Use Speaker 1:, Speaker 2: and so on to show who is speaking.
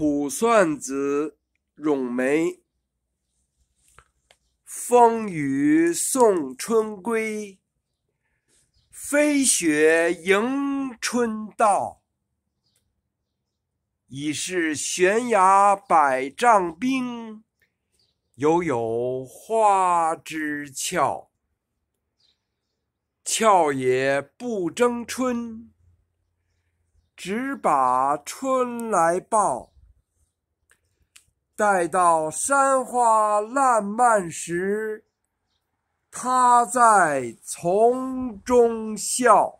Speaker 1: 卜算子·咏
Speaker 2: 梅。风雨送春归，飞雪迎春到。已是悬崖百丈冰，犹有花枝俏。俏也不争春，只把春来报。待到山花烂漫时，她在丛中笑。